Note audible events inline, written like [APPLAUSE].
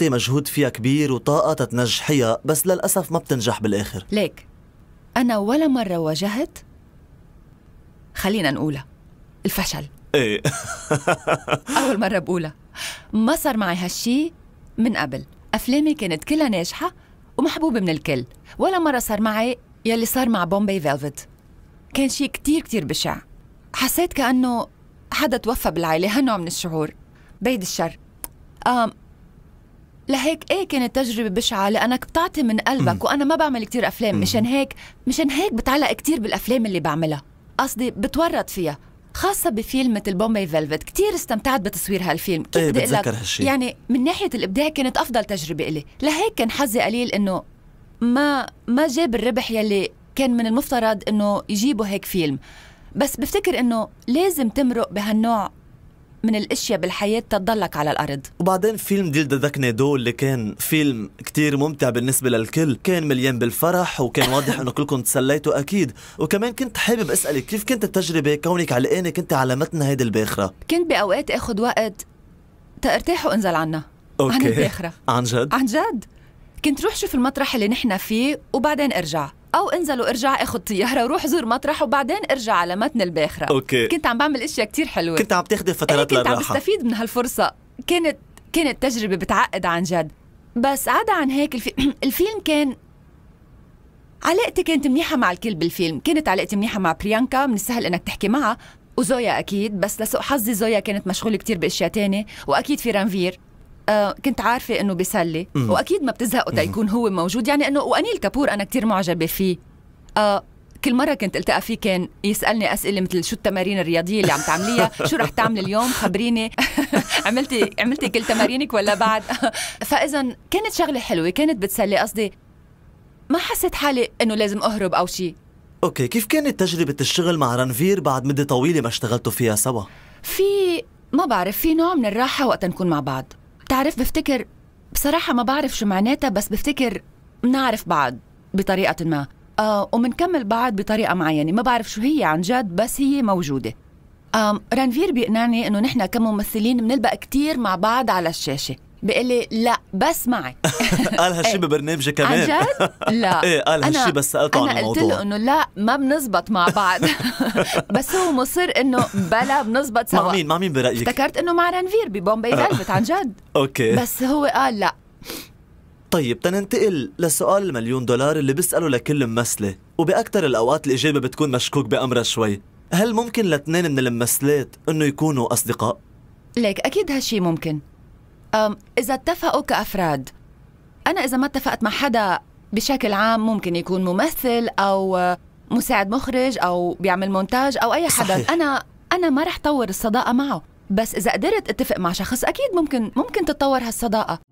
خطة مجهود فيها كبير وطاقة تتنجحيها بس للأسف ما بتنجح بالآخر ليك أنا ولا مرة واجهت خلينا نقولها الفشل ايه [LAUGHS] أول مرة بقولها ما صار معي هالشي من قبل أفلامي كانت كلها ناجحة ومحبوبة من الكل ولا مرة صار معي يلي صار مع بومبي فيلفت كان شي كتير كتير بشع حسيت كأنه حدا توفى بالعيلة هالنوع من الشعور بيد الشر آم لهيك ايه كانت تجربه بشعه لانك بتعطي من قلبك وانا ما بعمل كتير افلام مشان هيك مشان هيك بتعلق كتير بالافلام اللي بعملها قصدي بتورط فيها خاصة بفيلم مثل بومبي فيلفت كتير استمتعت بتصوير هالفيلم كيف ايه بتذكر هالشي. يعني من ناحية الإبداع كانت أفضل تجربة إلي لهيك كان حظي قليل إنه ما ما جاب الربح يلي كان من المفترض إنه يجيبه هيك فيلم بس بفتكر إنه لازم تمرق بهالنوع من الاشياء بالحياه تضلك على الارض وبعدين فيلم ديل ددكني دو اللي كان فيلم كتير ممتع بالنسبه للكل كان مليان بالفرح وكان [LAUGHS] واضح انه كلكم تسليتوا اكيد وكمان كنت حابب اسالك كيف كانت التجربه كونك علقانه كنت على متن هيدي الباخره كنت باوقات اخذ وقت ترتاح وانزل عنا اوكي عن الباخره عن جد عن جد كنت روح شوف المطرح اللي نحن فيه وبعدين ارجع او انزل وارجع اخذ طياره وروح زور مطرح وبعدين ارجع على متن الباخره اوكي كنت عم بعمل اشياء كثير حلوه كنت عم تاخذي فترات للراحه كنت عم بستفيد من هالفرصه كانت كانت تجربه بتعقد عن جد بس عدا عن هيك الفي... [CLEARS THROAT] الفيلم كان علاقتي كانت منيحه مع الكل بالفيلم كانت علاقتي منيحه مع بريانكا من السهل انك تحكي معها وزويا اكيد بس لسوء حظي زويا كانت مشغوله كتير باشياء تانية واكيد في رانفير آه، كنت عارفه انه بيسلي واكيد ما بتزهقوا تيكون هو موجود يعني انه وانيل كابور انا كثير معجبه فيه آه كل مره كنت التقى فيه كان يسالني اسئله مثل شو التمارين الرياضيه اللي عم تعمليها شو رح تعملي اليوم خبريني [LAUGHS] عملتي عملتي كل تمارينك ولا بعد [LAUGHS] فاذا كانت شغله حلوه كانت بتسلي قصدي ما حسيت حالي انه لازم اهرب او شيء اوكي كيف كانت تجربه الشغل مع رنفير بعد مده طويله ما اشتغلتوا فيها سوا في ما بعرف في نوع من الراحه وقت نكون مع بعض بتعرف بفتكر بصراحة ما بعرف شو معناتها بس بفتكر منعرف بعض بطريقة ما آه ومنكمل بعض بطريقة معينة ما بعرف شو هي عن جد بس هي موجودة آه رانفير بيقنعني انه نحن كممثلين بنلبق كتير مع بعض على الشاشة بيقول لي لا بس معك [LAUGHS] قال هالشي ببرنامجه كمان عن جد؟ [LAUGHS] لا ايه قال هالشي بس سالته عن الموضوع انا قلت له انه لا ما بنزبط مع بعض [LAUGHS] بس هو مصر انه بلا بنزبط سوا مع مين مع مين برايك؟ افتكرت انه مع رنفير ببومبي فيلفت عن جد اوكي بس هو قال لا طيب تننتقل لسؤال المليون دولار اللي بيساله لكل ممثلة وبأكثر الأوقات الإجابة بتكون مشكوك بأمرها شوي هل ممكن لاثنين من الممثلات أنه يكونوا أصدقاء؟ ليك أكيد هالشي ممكن إذا اتفقوا كأفراد أنا إذا ما اتفقت مع حدا بشكل عام ممكن يكون ممثل أو مساعد مخرج أو بيعمل مونتاج أو أي حدا صحيح. أنا أنا ما رح طور الصداقة معه بس إذا قدرت اتفق مع شخص أكيد ممكن ممكن تتطور هالصداقة